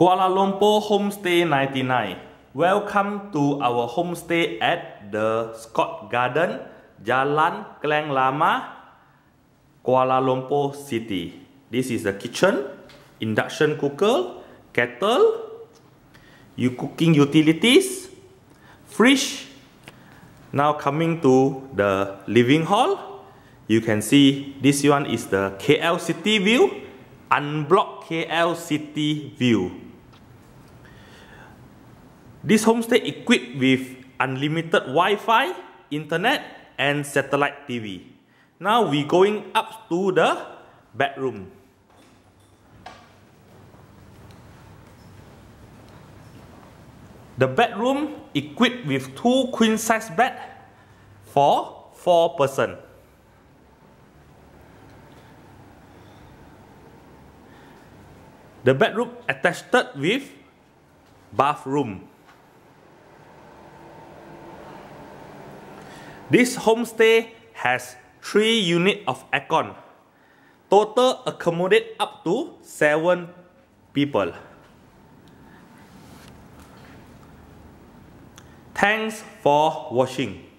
Kuala Lumpur Homestay 99. Welcome to our homestay at the Scott Garden, Jalan Klang Lama, Kuala Lumpur City. This is the kitchen, induction cooker, kettle, you cooking utilities, fridge. Now coming to the living hall, you can see this one is the KL City view, unblock KL City view. This homestay equipped with unlimited Wi-Fi, internet and satellite TV. Now we going up to the bedroom. The bedroom equipped with two queen size bed for four person. The bedroom attached with bathroom. This homestay has 3 units of aircon. Total accommodate up to 7 people. Thanks for watching.